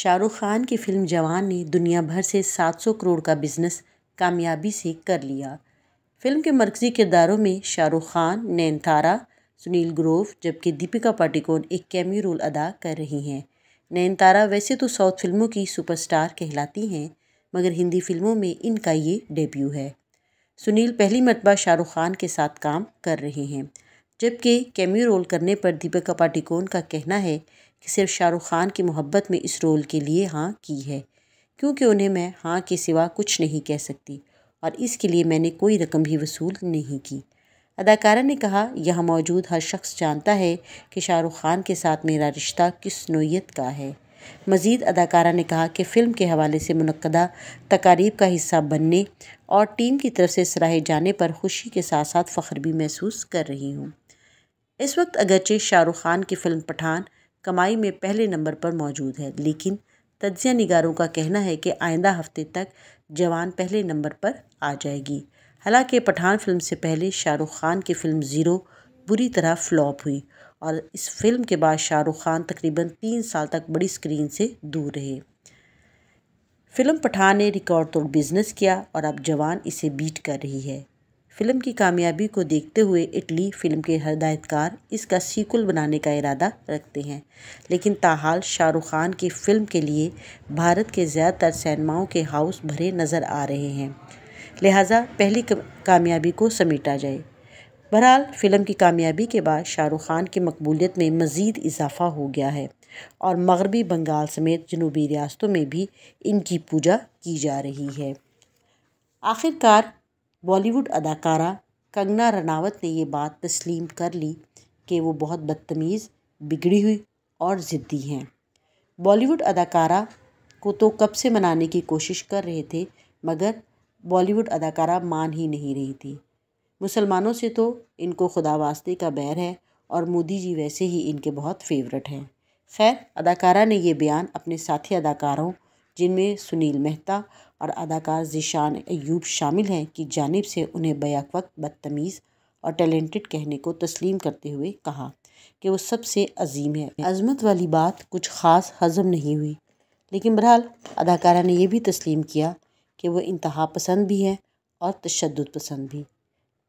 शाहरुख खान की फिल्म जवान ने दुनिया भर से 700 करोड़ का बिजनेस कामयाबी से कर लिया फिल्म के मरकज़ी किरदारों में शाहरुख खान नैनतारा सुनील ग्रोव जबकि दीपिका पाटिकोन एक कैमी रोल अदा कर रही हैं नैनतारा वैसे तो साउथ फिल्मों की सुपरस्टार कहलाती हैं मगर हिंदी फिल्मों में इनका ये डेब्यू है सुनील पहली मरतबा शाहरुख खान के साथ काम कर रहे हैं जबकि कैमी रोल करने पर दीपिका पाटिकोन का कहना है कि सिर्फ शाहरुख खान की मोहब्बत में इस रोल के लिए हाँ की है क्योंकि उन्हें मैं हाँ के सिवा कुछ नहीं कह सकती और इसके लिए मैंने कोई रकम भी वसूल नहीं की अदाकारा ने कहा यहाँ मौजूद हर शख्स जानता है कि शाहरुख खान के साथ मेरा रिश्ता किस नोयत का है मज़ीद अदाकारा ने कहा कि फ़िल्म के हवाले से मनदा तकारीब का हिस्सा बनने और टीम की तरफ से सराहे जाने पर खुशी के साथ साथ फ़ख्र भी महसूस कर रही हूँ इस वक्त अगरचे शाहरुख खान की फ़िल्म पठान कमाई में पहले नंबर पर मौजूद है लेकिन तजिया निगारों का कहना है कि आइंदा हफ्ते तक जवान पहले नंबर पर आ जाएगी हालांकि पठान फिल्म से पहले शाहरुख खान की फिल्म ज़ीरो बुरी तरह फ्लॉप हुई और इस फिल्म के बाद शाहरुख खान तकरीबन तीन साल तक बड़ी स्क्रीन से दूर रहे फिल्म पठान ने रिकॉर्ड तोड़ बिजनेस किया और अब जवान इसे बीट कर रही है फिल्म की कामयाबी को देखते हुए इटली फिल्म के हदायतकार इसका सीक्वल बनाने का इरादा रखते हैं लेकिन ताहाल शाहरुख खान की फ़िल्म के लिए भारत के ज़्यादातर सैनमाओं के हाउस भरे नज़र आ रहे हैं लिहाजा पहली कामयाबी को समेटा जाए बहरहाल फ़िल्म की कामयाबी के बाद शाहरुख खान की मकबूलियत में मज़ीद इजाफा हो गया है और मगरबी बंगाल समेत जनूबी रियासतों में भी इनकी पूजा की जा रही है आखिरकार बॉलीवुड अदाकारा कंगना रनावत ने ये बात तस्लीम कर ली कि वो बहुत बदतमीज़ बिगड़ी हुई और ज़िद्दी हैं बॉलीवुड अदाकारा को तो कब से मनाने की कोशिश कर रहे थे मगर बॉलीवुड अदाकारा मान ही नहीं रही थी मुसलमानों से तो इनको खुदा वास्ते का बैर है और मोदी जी वैसे ही इनके बहुत फेवरेट हैं खैर अदाकारा ने यह बयान अपने साथी अदाकारों जिनमें सुनील मेहता और अदाकार ज़िशान एयूब शामिल हैं की जानब से उन्हें बैक वक्त बदतमीज़ और टैलेंटेड कहने को तस्लीम करते हुए कहा कि वो सबसे अजीम है अजमत वाली बात कुछ ख़ास हजम नहीं हुई लेकिन बहरहाल अदाकारा ने यह भी तस्लीम किया कि वह इंतहा पसंद भी हैं और तशद पसंद भी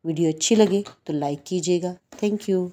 वीडियो अच्छी लगे तो लाइक कीजिएगा थैंक यू